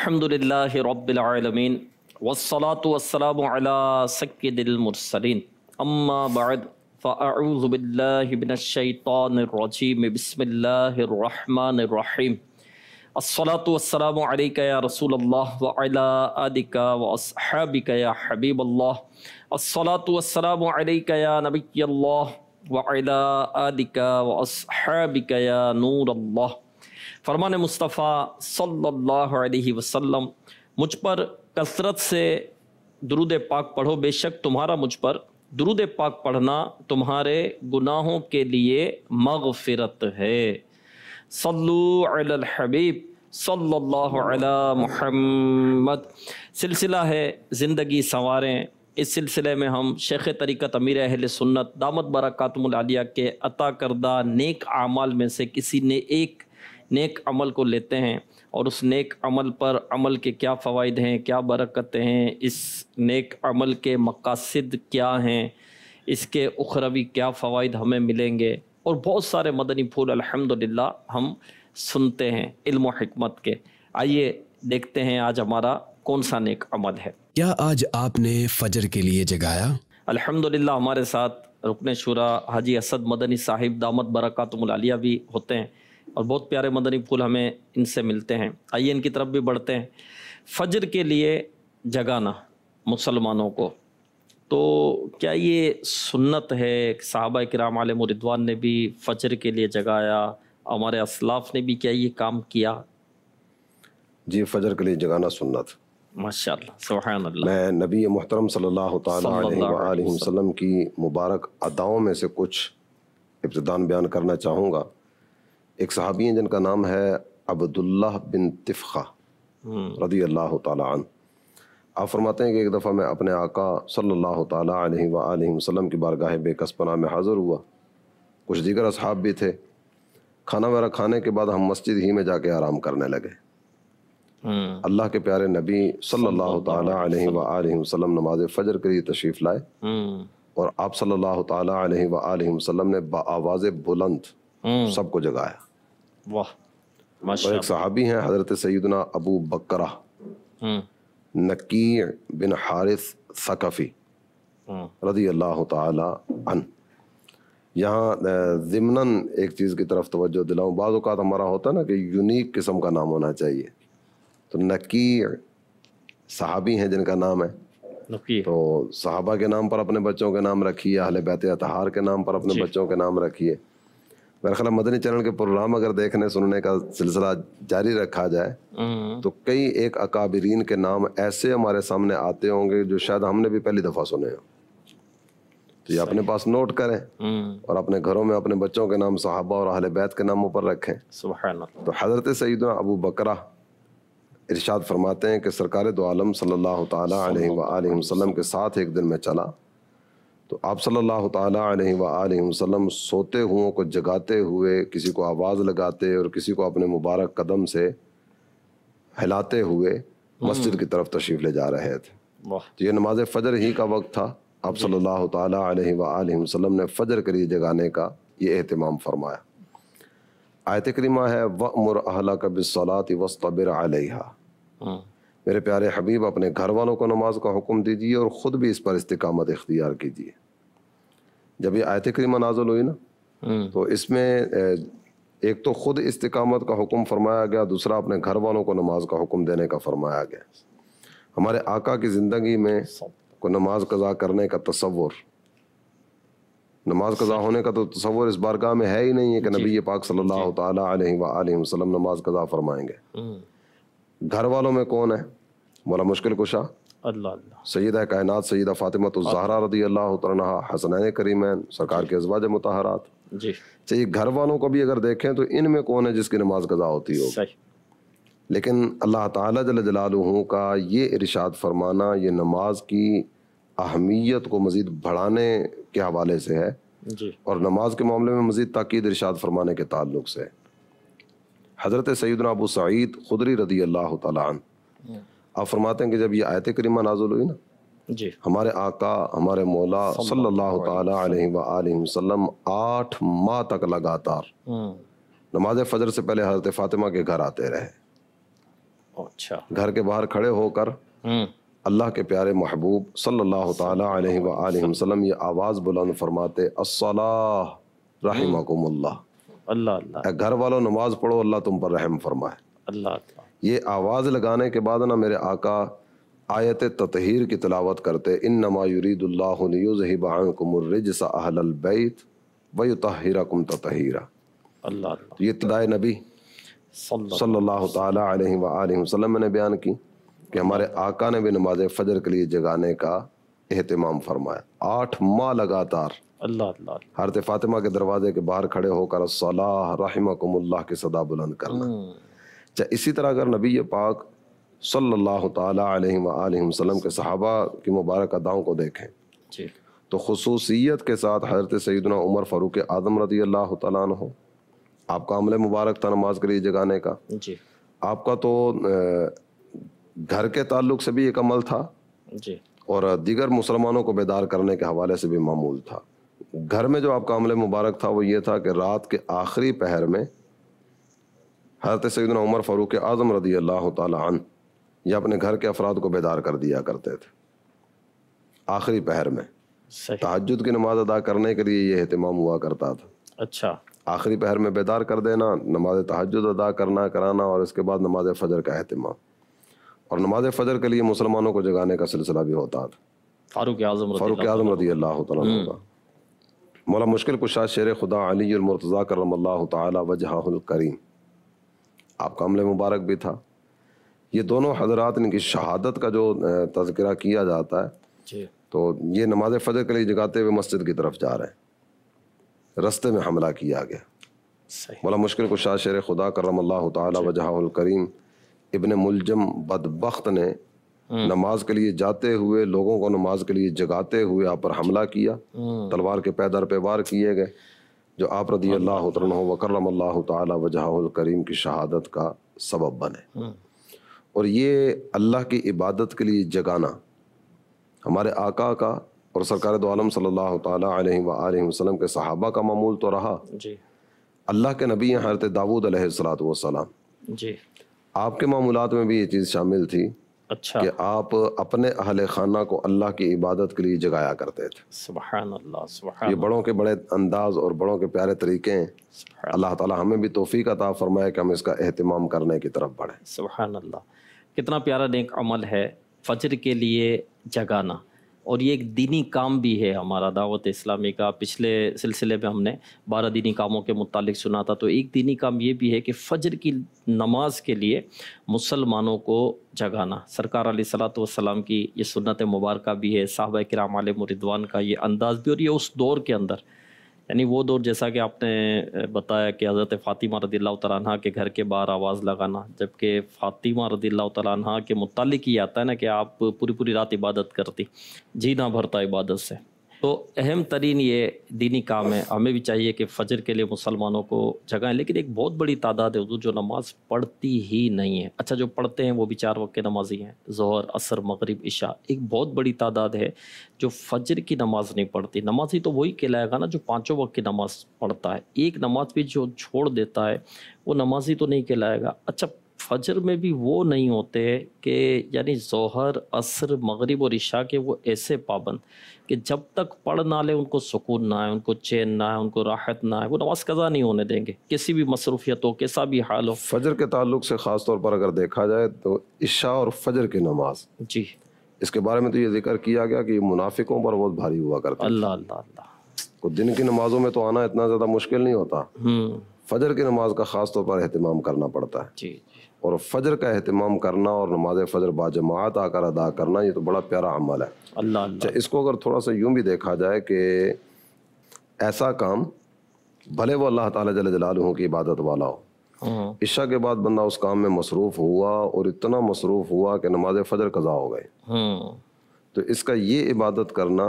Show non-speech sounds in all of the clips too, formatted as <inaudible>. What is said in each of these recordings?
अल्हम्दुलिल्लाह रब्बिलआलमीन वस्सलातु वस्सलामु अला सय्यिदिल मुरसलीन अम्मा बअद फ़अऊज़ु बिल्लाहि मिनश शैतानिर रजीम बिस्मिल्लाहिर रहमानिर रहीम अस्सलातु वस्सलामु अलैका या रसूलल्लाह व अला आलिका व असहाबिका या हबीबल्लाह अस्सलातु वस्सलामु अलैका या नबियल्लाह व अला आलिका व असहाबिका या नूरल्लाह फरमान मुस्तफ़ा सल्लल्लाहु अलैहि वसल्लम मुझ पर कसरत से दरुद पाक पढ़ो बेशक तुम्हारा मुझ पर दरुद पाक पढ़ना तुम्हारे गुनाहों के लिए मगफिरत है हबीब सल्लल्लाहु अला मुहम्मद सिलसिला है ज़िंदगी संवारें इस सिलसिले में हम शेख तरीक़त अमीर अहल सुन्नत दामद बरक़ातमलिया के अता करदा नेक आमाल में से किसी ने एक नेक अमल को लेते हैं और उस नेक अमल पर अमल के क्या फ़वाद हैं क्या बरकतें हैं इस नेक अमल के मकासद क्या हैं इसके उखरवी क्या फ़वाद हमें मिलेंगे और बहुत सारे मदनी फूल अल्हम्दुलिल्लाह हम सुनते हैं इल्म हमत के आइए देखते हैं आज हमारा कौन सा नेक अमल है क्या आज आपने फजर के लिए जगाया अल्हम्दुलिल्लाह हमारे साथ रुकन शुरा हाजी असद मदनी साहिब दामद बरकतमलिया भी होते हैं और बहुत प्यारे मदनी फूल हमें इनसे मिलते हैं आइए इनकी तरफ भी बढ़ते हैं फजर के लिए जगाना मुसलमानों को तो क्या ये सुन्नत है साहबा कराम आलम ने भी फजर के लिए जगाया हमारे असलाफ ने भी क्या ये काम किया जी फजर के लिए जगाना सुन्नत माशा मैं नबी मोहतरम सल्लल्लाहु की मुबारक अदाओं में से कुछ इब्तदान बयान करना चाहूँगा एक सहाबी हैं जिनका नाम है अब्दुल्ला बिन तिफ़ा रदी अल्लाह तन आप फरमाते हैं कि एक दफ़ा मैं अपने आका सल्लल्लाहु अलैहि वसल्लम की बारगाह बेकसपना में हाज़िर हुआ कुछ दीगर अब भी थे खाना वगैरह खाने के बाद हम मस्जिद ही में जाके आराम करने लगे हम्म। अल्लाह के प्यारे नबी सल्लल्लाहु अलैहि वसल्लम नमाज फ़जर के लिए तशरीफ़ लाए हम्म। और आप सल्ला अलैहि ने बवाज़ बुलंद हम्म। सबको जगाया वाह एक सहाबी हैं हज़रत सैदना अबू बकर हम्म। नकी बिन हारिस सकफ़ी हम्म। रदी अल्लाह तन यहाँ ज़मनन एक चीज़ की तरफ तवज्जो दिलाऊँ बाद हमारा होता है ना कि यूनिक किस्म का नाम होना चाहिए तो नकी सहाबी हैं जिनका नाम है तो सहाबा के नाम पर अपने बच्चों के नाम रखिए अहल बैत अतहार के नाम पर अपने बच्चों के नाम रखिए मेरा ख्याल मदनी चैनल के प्रोग्राम अगर देखने सुनने का सिलसिला जारी रखा जाए हम्म। तो कई एक अकाबरीन के नाम ऐसे हमारे सामने आते होंगे जो शायद हमने भी पहली दफ़ा सुने तो ये अपने पास नोट करें हम्म। और अपने घरों में अपने बच्चों के नाम सहाबा और अहले बैत के नामों पर रखें तो हज़रत सईद अबू बकरा इरशाद फरमाते हैं कि सरकार दो आलम सल्लल्लाहु अलैहि वसल्लम के साथ एक दिन में चला तो आप सल्लल्लाहु अलैहि वसल्लम सोते हुओं को जगाते हुए किसी को आवाज़ लगाते और किसी को अपने मुबारक कदम से हिलाते हुए हम्म। मस्जिद की तरफ तशरीफ़ ले जा रहे थे तो ये नमाज फ़जर ही का वक्त था आप सल्लल्लाहु अलैहि वसल्लम ने फ़जर के लिए जगाने का ये अहतमाम फरमाया आयत करीमा है वमर अहला कबिसलात वस्तबिर अलहा हम्म। मेरे प्यारे हबीब अपने घर वालों को नमाज का हुक्म दीजिए और ख़ुद भी इस पर इस्तकामत इख्तियार कीजिए जब ये आयत करीमा नाजुल हुई ना हम्म। तो इसमें एक तो ख़ुद इस्तकामत का हुक्म फरमाया गया दूसरा अपने घर वालों को नमाज का हुक्म देने का फरमाया गया हमारे आका की ज़िंदगी में को नमाज कज़ा करने का तस्वुर नमाज कज़ा होने का तो तस्वुर इस बारगाह में है ही नहीं है कि नबी पाक सल्लल्लाहु अलैहि वसल्लम नमाज कज़ा फरमाएंगे हम्म। घर वालों में कौन है मौला मुश्किल कुशा सैद है कायनात सैद फ़ातिमा तो जहरा रदी अल्लाह तरह हसन करीम सरकार के अजवाज मतहरात चाहिए घर वालों को भी अगर देखें तो इनमें कौन है जिसकी नमाज गजा होती हो लेकिन अल्लाह ताला जल जलालू का ये इरशाद फरमाना ये नमाज की अहमियत को मज़ीद बढ़ाने के हवाले से है और नमाज के मामले में मज़ीद ताक़द इरशाद फरमाने के ताल्लुक से हज़रत सैदना अबू सईद खुदरी रदी अल्लाह तन आप फरमाते हैं कि जब ये आयत करीमा नाजुल हुई ना जी हमारे आका हमारे मौला सल्लल्लाहु अलैहि वसल्लम आठ माह तक लगातार हम्म। नमाज फजर से पहले हजरत फातिमा के घर आते रहे अच्छा घर के बाहर खड़े होकर हम्म। अल्लाह के प्यारे महबूब सल्लल्लाहु अलैहि वसल्लम ये आवाज़ बुलंद फरमाते अस्सलाह रहिमकुमुल्लाह अल्लाह अल्लाह घर वालों नमाज पढ़ो अल्लाह तुम पर रहम फरमाए अल्लाह ये आवाज़ लगाने के बाद ना मेरे आका आयत ततहीर की तलावत करते इन नमायुरीदुल्लाबाकुमरजसबैत वय तहरा कुम तो ये तदाय नबी सल्लल्लाहु ने बयान की कि हमारे आका ने भी नमाज फजर के लिए जगाने का अहतमाम फरमाया आठ माह लगातार हरत फातिमा के दरवाजे के बाहर खड़े होकर सलाह रहमकुम की सदा बुलंद करना हम्म। चाहे इसी तरह अगर नबी पाक सल्लल्लाहु अलैहि वसल्लम के सहाबा की मुबारक अदाओं को देखें तो खसूसियत के साथ हज़रत सैदना उमर फ़ारूक आदम रदी अल्लाह तन हो आपका अमल मुबारक था नमाज के लिए जगाने का जी। आपका तो घर के ताल्लुक से भी एक अमल था जी। और दीगर मुसलमानों को बेदार करने के हवाले से भी मामूल था घर में जो आपका अमल मुबारक था वो ये था कि रात के आखिरी पहर में हजरत सैदन उमर फ़ारूक आज़म रदी अल्लाह तन ये अपने घर के अफराद को बेदार कर दिया करते थे आखिरी पहर में तहजद की नमाज अदा करने के लिए ये अहतमाम हुआ करता था अच्छा आखिरी पहर में बेदार कर देना नमाज तहजद अदा करना कराना और इसके बाद नमाज फजर का अहतमाम और नमाज फजर के लिए मुसलमानों को जगाने का सिलसिला भी होता था फारूक आजम फारूक आजम रदी अल्लाह हम्म। मौला मुश्किल कुशा शेर खुदा अली मुर्तज़ा करम अल्लाह तजहा करीम आपका अमल मुबारक भी था ये दोनों हजरात इनकी शहादत का जो तस्करा किया जाता है तो ये नमाज फजर के लिए जगाते हुए मस्जिद की तरफ जा रहे हैं रस्ते में हमला किया गया बोला मुश्किल को शाह शेर खुदा करम अल्लाह तजहाकरीम इबन मुलजम बदबख्त ने हम्म। नमाज के लिए जाते हुए लोगों को नमाज के लिए जगाते हुए आप पर हमला किया हम्म। तलवार के पैदर पे वार किए गए जो आप रदी अल्लाह वकरम अल्लाह करीम की शहादत का सबब बने हम्म। और ये अल्लाह की इबादत के लिए जगाना हमारे आका का और सरकार दो आलम सल्लल्लाहु अलैहि के सहाबा का मामूल तो रहा अल्लाह के नबी हरत दाऊद सलात वसलाम आपके मामूलत में भी ये चीज़ शामिल थी अच्छा कि आप अपने अहल खाना को अल्लाह की इबादत के लिए जगाया करते थे सुबहान अल्लाह ये बड़ों के बड़े अंदाज और बड़ों के प्यारे तरीके हैं अल्लाह ताला हमें भी तोफ़ी अता फ़रमाए कि हम इसका अहतमाम करने की तरफ बढ़ें सुबह अल्लाह कितना प्यारा नेक अमल है फजर के लिए जगाना और ये एक दीनी काम भी है हमारा दावत इस्लामी का पिछले सिलसिले में हमने बारह दीनी कामों के मुतालिक सुना था तो एक दीनी काम ये भी है कि फ़जर की नमाज के लिए मुसलमानों को जगाना सरकार सलाम की ये सुन्नत मुबारक भी है साहब कराम आल रिदवान का ये अंदाज़ भी और ये उस दौर के अंदर यानी वो दौर जैसा कि आपने बताया कि हज़रत फ़ातिमा रदी तला के घर के बाहर आवाज़ लगाना जबकि फ़ातिमा रदी तला के मुतल ही आता है ना कि आप पूरी पूरी रात इबादत करती जी ना भरता इबादत से तो अहम तरीन ये दीनी काम है हमें भी चाहिए कि फजर के लिए मुसलमानों को जगह लेकिन एक बहुत बड़ी तादाद है जो नमाज़ पढ़ती ही नहीं है अच्छा जो पढ़ते हैं वो भी चार वक्त के नमाजी हैं जहर असर मगरब इशा एक बहुत बड़ी तादाद है जो फजर की नमाज़ नहीं पढ़ती नमाजी तो वही कहलाएगा ना जो पाँचों वक्त की नमाज़ पढ़ता है एक नमाज भी जो छोड़ देता है वो नमाजी तो नहीं कहलाएगा अच्छा फजर में भी वो नहीं होते कि यानी जोहर असर मगरब और ईशा के वो ऐसे पाबंद कि जब तक पढ़ ना ले उनको सुकून ना आए उनको चैन ना आए उनको राहत ना आए वो नमाज कज़ा नहीं होने देंगे किसी भी मसरूफियत हो कैसा भी हाल हो फजर के ताल्लुक से ख़ास तौर पर अगर देखा जाए तो इशा और फजर की नमाज जी इसके बारे में तो ये जिक्र किया गया कि मुनाफिकों पर बहुत भारी हुआ करता अल्लाह अल्लाह अल्लाह को तो दिन की नमाजों में तो आना इतना ज़्यादा मुश्किल नहीं होता हम्म। फजर की नमाज का ख़ास तौर पर अहतमाम करना पड़ता है जी और फजर का अहतमाम करना और नमाज फजर बाजमात आकर अदा करना ये तो बड़ा प्यारा अमल है अल्लाह अच्छा इसको अगर थोड़ा सा यूं भी देखा जाए कि ऐसा काम भले वो अल्लाह ताला जल जलालहू की इबादत वाला हो हम्म। इशा के बाद बंदा उस काम में मसरूफ़ हुआ और इतना मसरूफ़ हुआ कि नमाज फजर कज़ा हो गए हम्म। तो इसका ये इबादत करना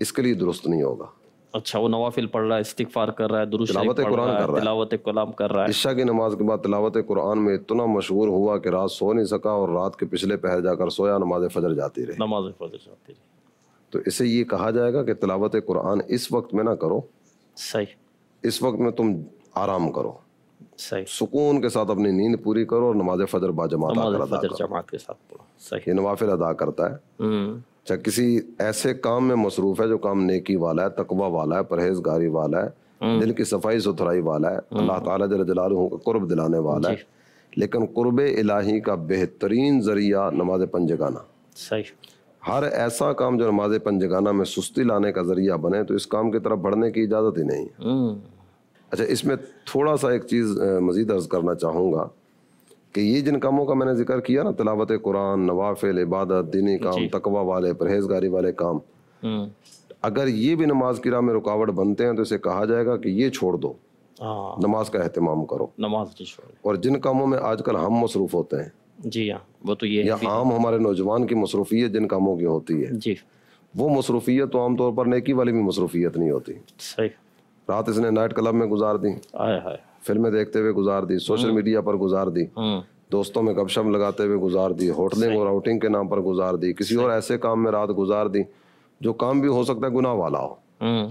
इसके लिए दुरुस्त नहीं होगा अच्छा वो नवाफिल पढ़ रहा है इस्तिगफार कर रहा है तिलावत कुरान कर रहा है कलाम कर रहा है ईशा की नमाज के बाद तिलावत कुरान में इतना मशहूर हुआ कि रात सो नहीं सका और रात के पिछले पहर जाकर सोया नमाज फजर जाती रही नमाज फजर जाती रही तो इसे ये कहा जाएगा कि तिलावत कुरान इस वक्त में ना करो सही इस वक्त में तुम आराम करो सही सुकून के साथ अपनी नींद पूरी करो और नमाज फजर बाजमात जमात के साथ सही ये नवाफिल अदा करता है हम्म। चाहे किसी ऐसे काम में मसरूफ है जो काम नेकी वाला है तकवा वाला है परहेजगारी वाला है हम्म। दिल की सफाई सुथराई वाला है हम्म। अल्लाह ताला जल जलालहू का कुर्ब दिलाने वाला है लेकिन कुर्ब इलाही का बेहतरीन जरिया नमाज पंजगाना सही हर ऐसा काम जो नमाज पंजगाना में सुस्ती लाने का जरिया बने तो इस काम की तरफ बढ़ने की इजाज़त ही नहीं है अच्छा इसमें थोड़ा सा एक चीज़ मज़ीद अर्ज़ करना चाहूँगा कि ये जिन कामों का मैंने जिक्र किया ना तलावत कुरान नवाफिल इबादत दीनी काम तकवा वाले परहेजगारी वाले काम अगर ये भी नमाज की राह में रुकावट बनते हैं तो इसे कहा जाएगा कि ये छोड़ दो हाँ। नमाज का अहतमाम करो नमाज और जिन कामों में आजकल हम मसरूफ़ होते हैं जी हाँ वो तो ये या आम हमारे नौजवान की मसरूफियत जिन कामों की होती है जी वो मसरूफियत तो आमतौर पर नेकी वाली भी मसरूफियत नहीं होती सही रात इसने नाइट क्लब में गुजार दी आए हाय फिल्में देखते हुए गुजार दी सोशल मीडिया हम्म। पर गुजार दी हम्म। दोस्तों में गपशप लगाते हुए गुजार दी होटलिंग और आउटिंग के नाम पर गुजार दी किसी और ऐसे काम में रात गुजार दी जो काम भी हो सकता है गुना वाला हो हम्म।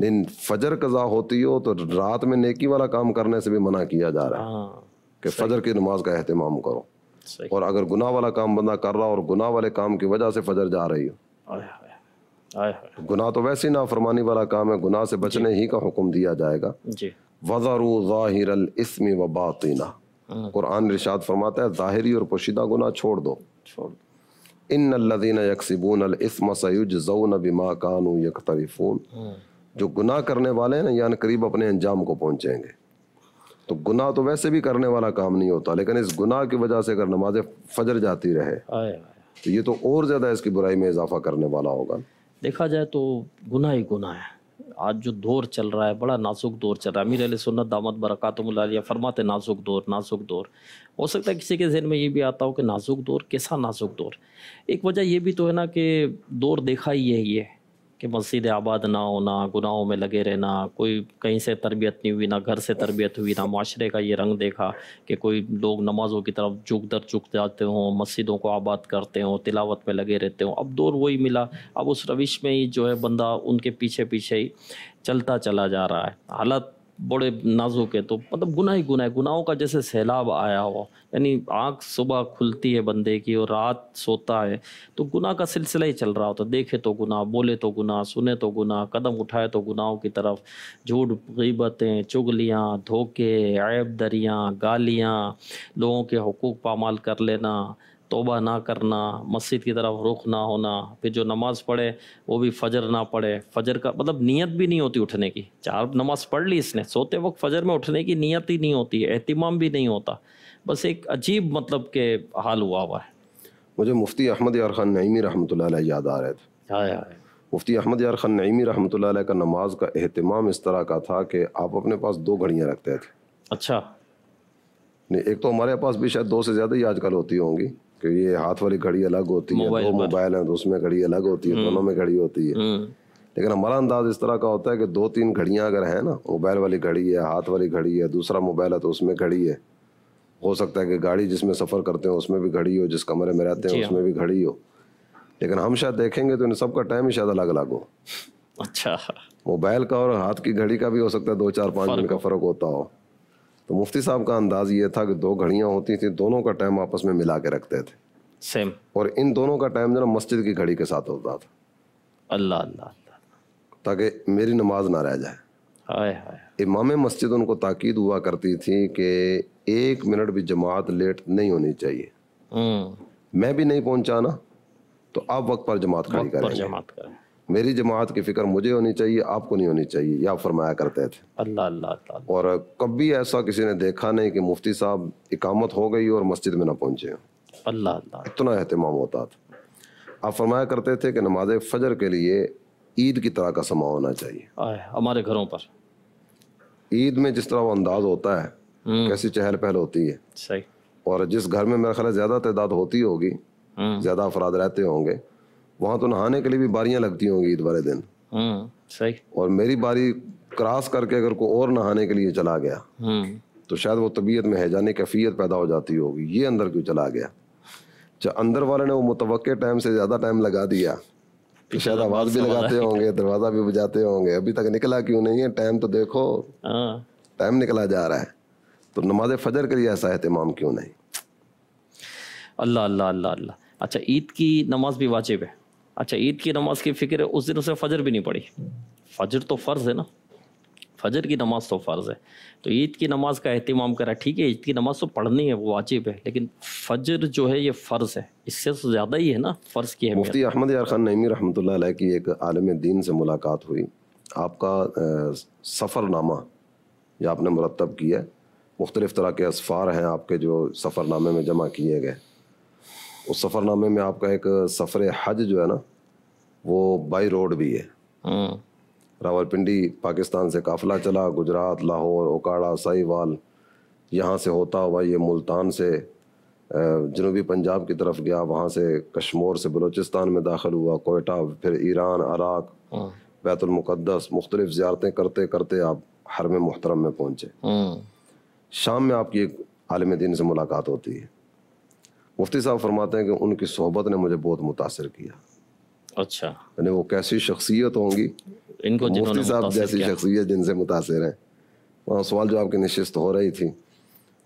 लेकिन फजर कजा होती हो तो रात में नेकी वाला काम करने से भी मना किया जा रहा है हाँ, कि फजर की नमाज का अहतमाम करो और अगर गुना वाला काम बंदा कर रहा हो और गुना वाले काम की वजह से फजर जा रही हो गुनाह तो वैसे ही नाफरमानी वाला काम है गुनाह से बचने ही का हुक्म दिया जाएगा वजरू इसमी व बातना हाँ। कुरान रिशाद फरमाता है ज़ाहरी और पोशीदा गुनाह छोड़ दो हाँ। जो गुनाह करने वाले हैं ना यान करीब अपने अंजाम को पहुंचेंगे तो गुनाह तो वैसे भी करने वाला काम नहीं होता लेकिन इस गुनाह की वजह से अगर नमाज फजर जाती रहे तो ये तो और ज़्यादा इसकी बुराई में इजाफा करने वाला होगा देखा जाए तो गुना ही गुना है आज जो दौर चल रहा है बड़ा नाजुक दौर चल रहा है अमीर सुन्नत दामद बरक़ातमिया फरमाते नाजुक दौर नाजुक दौर हो सकता है किसी के जहन में ये भी आता हो कि नाजुक दौर कैसा नाजुक दौर एक वजह यह भी तो है ना कि दौर देखा ही यही है कि मस्जिद आबाद ना होना गुनाहों में लगे रहना कोई कहीं से तरबियत नहीं हुई ना घर से तरबियत हुई ना माशरे का ये रंग देखा कि कोई लोग नमाज़ों की तरफ झुक दर झुक जाते हों मस्जिदों को आबाद करते हों तिलावत में लगे रहते हों अब दौर वही मिला अब उस रविश में ही जो है बंदा उनके पीछे पीछे ही चलता चला जा रहा है हालत बड़े नाजुक है तो मतलब गुना ही गुना है गुनाहों का जैसे सैलाब आया हो यानी आँख सुबह खुलती है बंदे की और रात सोता है तो गुनाह का सिलसिला ही चल रहा होता है देखे तो गुनाह बोले तो गुनाह सुने तो गुनाह कदम उठाए तो गुनाहों की तरफ झूठ गीबतें चुगलियाँ धोखे ऐब दरियाँ गालियाँ लोगों के हकूक़ पामाल कर लेना तोबा ना करना मस्जिद की तरफ रुख ना होना फिर जो नमाज़ पढ़े वो भी फजर ना पढ़े फजर का मतलब नीयत भी नहीं होती उठने की चार नमाज़ पढ़ ली इसने सोते वक्त फजर में उठने की नीयत ही नहीं होती अहतमाम भी नहीं होता बस एक अजीब मतलब के हाल हुआ हुआ है मुझे मुफ्ती अहमद यार खान नईमी रहमत याद आ रहे थे हाँ हाय मुफ्ती अहमद यार खान नईमी रहमत का नमाज का अहतमाम इस तरह का था कि आप अपने पास दो घड़ियाँ रखते थे अच्छा नहीं एक तो हमारे पास भी शायद दो से ज़्यादा ही आजकल होती होंगी कि ये हाथ वाली घड़ी अलग होती है दो मोबाइल है तो उसमें घड़ी अलग होती है हम्म। दोनों में घड़ी होती है हम्म। लेकिन हमारा अंदाज इस तरह का होता है कि दो तीन घड़ियां अगर है ना मोबाइल वाली घड़ी है हाथ वाली घड़ी है दूसरा मोबाइल है तो उसमें घड़ी है हो सकता है कि गाड़ी जिसमें सफ़र करते हो उसमें भी घड़ी हो जिस कमरे में रहते हैं हाँ। उसमें भी घड़ी हो लेकिन हम शायद देखेंगे तो इन सब का टाइम ही शायद अलग अलग हो अच्छा मोबाइल का और हाथ की घड़ी का भी हो सकता है दो चार पाँच मिनट का फर्क होता हो तो मुफ्ती साहब का अंदाज ये था कि दो घड़ियाँ होती थी दोनों का टाइम आपस में मिला के रखते थे सेम और इन दोनों का टाइम जो मस्जिद की घड़ी के साथ होता था अल्लाह अल्लाह ताकि मेरी नमाज ना रह जाए इमाम मस्जिद उनको ताकीद हुआ करती थी कि एक मिनट भी जमात लेट नहीं होनी चाहिए हम्म। मैं भी नहीं पहुंचाना तो आप वक्त पर जमात खड़ी करें जमात करें मेरी जमात की फ़िक्र मुझे होनी चाहिए आपको नहीं होनी चाहिए या फरमाया करते थे अल्लाह अल्लाह और कभी ऐसा किसी ने देखा नहीं कि मुफ्ती साहब इकामत हो गई और मस्जिद में ना पहुंचे अल्लाह अल्लाह इतना अहतमाम होता था आप फरमाया करते थे कि नमाज फजर के लिए ईद की तरह का समा होना चाहिए हमारे घरों पर ईद में जिस तरह वो अंदाज होता है हम्म। कैसी चहल पहल होती है सही और जिस घर में मेरा ख्याल ज़्यादा तादाद होती होगी हम्म। ज़्यादा अफराद रहते होंगे वहाँ तो नहाने के लिए भी बारियां लगती होंगी ईद वाले दिन हम्म, सही और मेरी बारी क्रॉस करके अगर कोई और नहाने के लिए चला गया हम्म। तो शायद वो तबीयत में हैजाने कैफियत पैदा हो जाती होगी ये अंदर क्यों चला गया जब अंदर वाले ने वो मुतव टाइम से ज़्यादा टाइम लगा दिया तो शायद आवाज़ भी लगाते होंगे दरवाज़ा भी बजाते होंगे अभी तक निकला क्यों नहीं है टाइम तो देखो हाँ। टाइम निकला जा रहा है तो नमाज फजर के लिए ऐसा एहतमाम क्यों नहीं अल्लाह अल्लाह अल्लाह अल्लाह अच्छा ईद की नमाज भी वाजिब है अच्छा ईद की नमाज की फिक्र है उस दिन उसे फजर भी नहीं पड़ी फजर तो फ़र्ज़ है ना फजर की नमाज़ तो फ़र्ज़ है तो ईद की नमाज़ का अहतमाम करा ठीक है ईद की नमाज़ तो पढ़नी है वो वाजिब है लेकिन फजर जो है ये फ़र्ज़ है इससे तो ज़्यादा ही है ना फ़र्ज़ की है मुफ्ती अहमद यार खान नईमी रहमत की एक आलम दीन से मुलाकात हुई आपका सफ़रनामा यह आपने मुरतब किया है मुख्तलिफ़ तरह के असफ़ार हैं आपके जो सफ़रनामे में जमा किए गए उस सफ़रनामे में आपका एक सफ़र हज जो है ना वो बाई रोड भी है हम्म। रावलपिंडी पाकिस्तान से काफिला चला गुजरात लाहौर ओकाड़ा साहिवाल यहाँ से होता हुआ ये मुल्तान से जनूबी पंजाब की तरफ गया वहाँ से कश्मोर से बलूचिस्तान में दाखिल हुआ कोयटा फिर ईरान अराक हाँ। बैतुलमक़दस मुख्तलिफ ज्यारतें करते करते आप हरम मोहतरम में पहुँचे हम्म। शाम में आपकी एक आलम दिन से मुलाकात होती है मुफ्ती साहब फरमाते हैं कि उनकी सोहबत ने मुझे बहुत मुतासर किया अच्छा यानी वो कैसी शख्सियत होंगी इनको मुफ्ती साहब जैसी शख्सियत जिनसे मुतासर हैं वहाँ सवाल जो आपकी नशस्त हो रही थी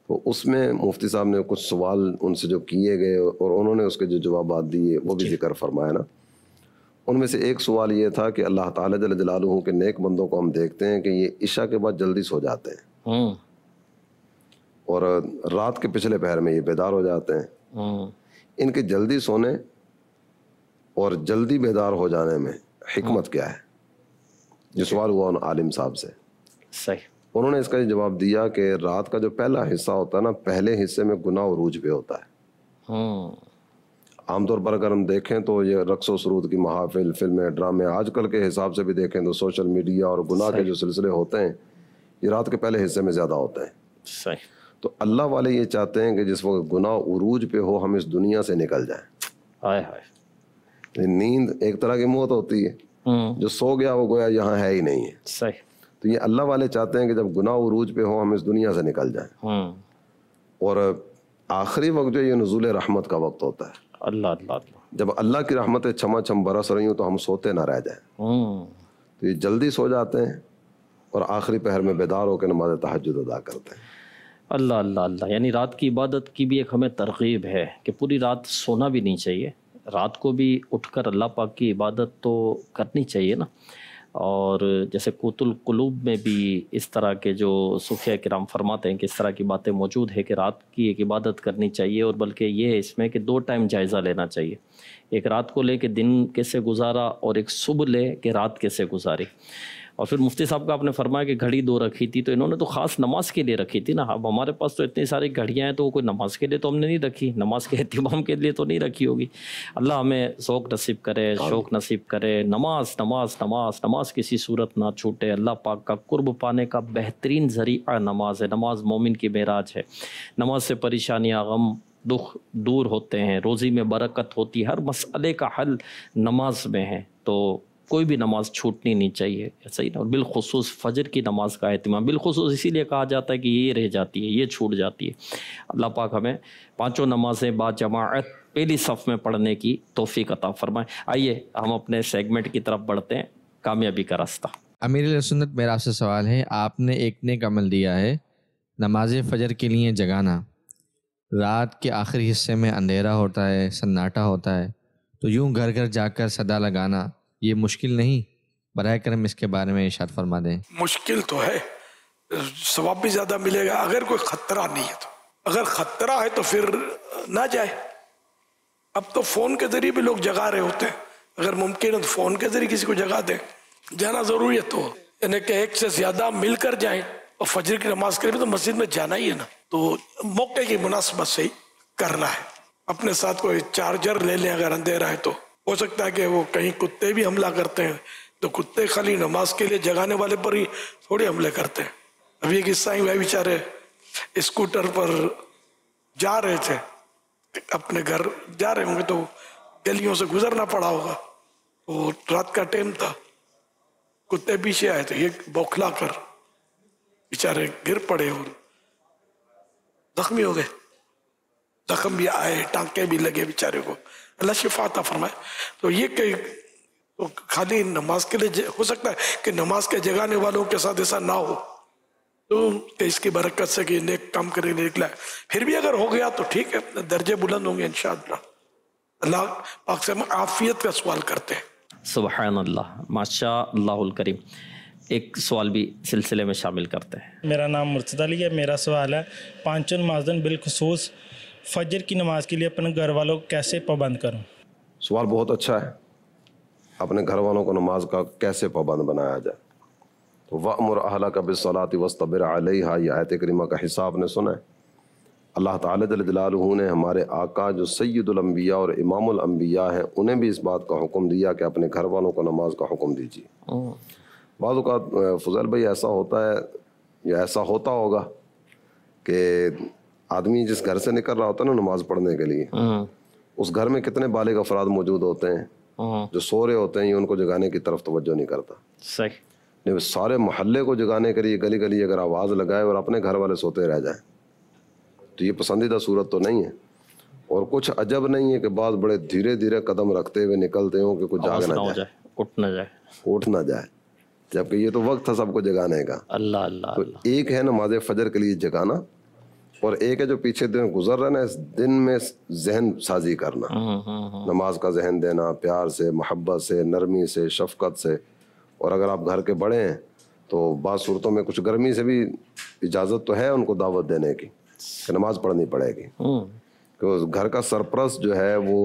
तो उसमें मुफ्ती साहब ने कुछ सवाल उनसे जो किए गए और उन्होंने उसके जो जवाब दिए वो भी जिक्र फरमाया ना उनमें से एक सवाल ये था कि अल्लाह ताला जल जलालू के नेक बंदों को हम देखते हैं कि ये ईशा के बाद जल्दी सो जाते हैं हम्म। और रात के पिछले पहर में ये बेदार हो जाते हैं हम्म। इनके जल्दी सोने और जल्दी बेदार हो जाने में हमत हाँ। क्या है ये सवाल हुआ उन आलिम साहब से सही उन्होंने इसका जवाब दिया कि रात का जो पहला हिस्सा होता है ना पहले हिस्से में गुनाह उरूज पे होता है हम्म। आमतौर पर अगर हम देखें तो ये रक्स सरूद की महाफिल फिल्में ड्रामे आजकल के हिसाब से भी देखें तो सोशल मीडिया और गुनाह के जो सिलसिले होते हैं ये रात के पहले हिस्से में ज़्यादा होते हैं सही तो अल्लाह वाले ये चाहते हैं कि जिस वक्त गुनाह उरूज पे हो हम इस दुनिया से निकल जाए हाय हाय नींद एक तरह की मौत होती है जो सो गया वो गोया यहाँ है ही नहीं है सही तो ये अल्लाह वाले चाहते हैं कि जब गुनाह उरूज पे हो हम इस दुनिया से निकल जाए और आखिरी वक्त जो ये नजूल रहमत का वक्त होता है अल्लाह अल्लाह जब अल्लाह की रहमत छमा छम बरस रही हूँ तो हम सोते ना रह जाए तो ये जल्दी सो जाते हैं और आखिरी पहर में बेदार होकर नमाज तहजद अदा करते हैं अल्लाह अल्लाह अल्लाह यानी रात की इबादत की भी एक हमें तरकीब है कि पूरी रात सोना भी नहीं चाहिए रात को भी उठकर अल्लाह पाक की इबादत तो करनी चाहिए ना और जैसे कुतुल कुलूब में भी इस तरह के जो सूफिया कराम फरमाते हैं कि इस तरह की बातें मौजूद है कि रात की एक इबादत करनी चाहिए और बल्कि ये है इसमें कि दो टाइम जायज़ा लेना चाहिए एक रात को ले कि दिन कैसे गुजारा और एक सुबह ले कि रात कैसे गुजारी और फिर मुफ्ती साहब का आपने फरमाया कि घड़ी दो रखी थी तो इन्होंने तो ख़ास नमाज के लिए रखी थी ना अब हमारे पास तो इतनी सारी घड़ियाँ हैं तो कोई नमाज के लिए तो हमने नहीं रखी नमाज के अहतमाम के लिए तो नहीं रखी होगी अल्लाह हमें शौक़ नसीब करे हाँ। शौक़ नसीब करे नमाज नमाज नमाज नमाज किसी सूरत ना छूटे अल्लाह पाक का कुर्ब पाने का बेहतरीन ज़रिया नमाज है नमाज मोमिन की महराज है नमाज से परेशानियाँ गम दुख दूर होते हैं रोज़ी में बरकत होती है हर मसले का हल नमाज में है तो कोई भी नमाज छूटनी नहीं चाहिए ऐसा ही ना और बिलखसूस फजर की नमाज का अहतमाम बिलखसूस इसीलिए कहा जाता है कि ये रह जाती है ये छूट जाती है अल्लाह पाक हमें पाँचों नमाजें बाद जमात पहली सफ़ में पढ़ने की तोफ़ी अता फरमाए आइए हम अपने सेगमेंट की तरफ बढ़ते हैं कामयाबी का रास्ता अमीर सुन्नत मेरा आपसे सवाल है आपने एक नेक अमल दिया है नमाज फजर के लिए जगाना रात के आखिरी हिस्से में अंधेरा होता है सन्नाटा होता है तो यूँ घर घर जाकर सदा लगाना ये मुश्किल नहीं बर करम इसके बारे में इशार फरमा दें मुश्किल तो है स्वाब भी ज़्यादा मिलेगा अगर कोई ख़तरा नहीं है तो अगर ख़तरा है तो फिर ना जाए अब तो फ़ोन के ज़रिए भी लोग जगा रहे होते हैं अगर मुमकिन है तो फ़ोन के ज़रिए किसी को जगा दें जाना ज़रूरी है तो यानी कि एक से ज़्यादा मिलकर जाए और फजर की नमाज करें तो मस्जिद में जाना ही है ना तो मौके की मुनासबत से ही करना है अपने साथ कोई चार्जर ले लें अगर अंधेरा है तो हो सकता है कि वो कहीं कुत्ते भी हमला करते हैं तो कुत्ते खाली नमाज के लिए जगाने वाले पर ही थोड़े हमले करते हैं अभी एक ही वह बेचारे स्कूटर पर जा रहे थे अपने घर जा रहे होंगे तो गलियों से गुजरना पड़ा होगा वो तो रात का टाइम था कुत्ते पीछे आए थे तो ये बौखला कर बेचारे गिर पड़े और जख्मी हो गए जख्म भी आए टांके भी लगे बेचारे को अल्लाह शिफा आता फरमाए तो ये कि तो खाली नमाज के लिए हो सकता है कि नमाज के जगाने वालों के साथ ऐसा ना हो तो इसकी बरकत से कि नेक काम करके निकला है फिर भी अगर हो गया तो ठीक है दर्जे बुलंद होंगे इन अल्लाह पाक से हम आफियत का सवाल करते हैं सुबहानल्ला माशा करीम एक सवाल भी सिलसिले में शामिल करते हैं मेरा नाम मुर्तद अली है मेरा सवाल है पांचन माजन बिलखसूस फजर की नमाज़ के लिए अपने घर वालों को कैसे पाबंद करूँ सवाल बहुत अच्छा है अपने घर वालों को नमाज का कैसे पाबंद बनाया जाए तो वमर अहला का बिसलात वस्तबर आलिहा यह आयत करीमा का हिस्सा आपने सुना है अल्लाह तालू ने हमारे आका जो सैदुलम्बिया और इमामबिया हैं उन्हें भी इस बात का हुक्म दिया कि अपने घर वालों को नमाज का हुक्म दीजिए हम्म। बाद फजल भाई ऐसा होता है या ऐसा होता होगा कि आदमी जिस घर से निकल रहा होता है ना नमाज पढ़ने के लिए हम्म। उस घर में कितने बालिग अफराद मौजूद होते हैं हम्म। जो सो रहे होते हैं ये उनको जगाने की तरफ तोज्जो नहीं करता सही नहीं सारे मोहल्ले को जगाने के लिए गली गली अगर आवाज़ लगाए और अपने घर वाले सोते रह जाए तो ये पसंदीदा सूरत तो नहीं है और कुछ अजब नहीं है कि बाद बड़े धीरे धीरे कदम रखते हुए निकलते हो कि कुछ जाग ना जाए उठ ना जाए उठ ना जाए जबकि ये तो वक्त था सबको जगाने का अल्लाह अल्लाह तो एक है नमाज फजर के लिए जगाना और एक है जो पीछे दिन गुजर रहे ना इस दिन में जहन साजी करना हम्म, हम्म, हम्म, नमाज का जहन देना प्यार से मोहब्बत से नरमी से शफकत से और अगर आप घर के बड़े हैं तो बाद सूरतों में कुछ गर्मी से भी इजाज़त तो है उनको दावत देने की कि नमाज पढ़नी पड़ेगी क्यों तो घर का सरप्रस जो है वो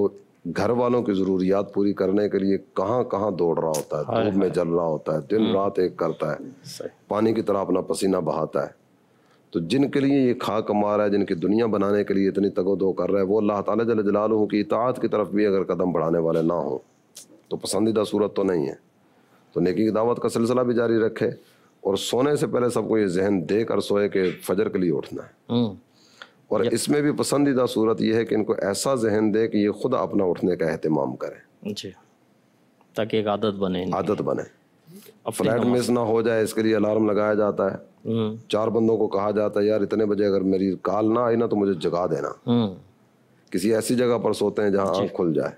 घर वालों की ज़रूरियात पूरी करने के लिए कहाँ कहाँ दौड़ रहा होता है धूप में जल रहा होता है दिन रात एक करता है पानी की तरह अपना पसीना बहाता है तो जिनके लिए ये खा कमा रहा है जिनकी दुनिया बनाने के लिए इतनी तगो दो कर रहा है वो अल्लाह ताला जल जलालू की इतात की तरफ भी अगर कदम बढ़ाने वाले ना हो तो पसंदीदा सूरत तो नहीं है तो नेकी की दावत का सिलसिला भी जारी रखे और सोने से पहले सबको ये जहन दे कर सोए के फजर के लिए उठना है हम्म। और इसमें भी पसंदीदा सूरत यह है कि इनको ऐसा जहन दे कि ये खुद अपना उठने का अहतमाम करें जी ताकि एक आदत बने आदत बने फ्लैट मिस ना हो जाए इसके लिए अलार्म लगाया जाता है हम्म। चार बंदों को कहा जाता है यार इतने बजे अगर मेरी काल ना आई ना तो मुझे जगा देना हम्म। किसी ऐसी जगह पर सोते हैं जहाँ आँख खुल जाए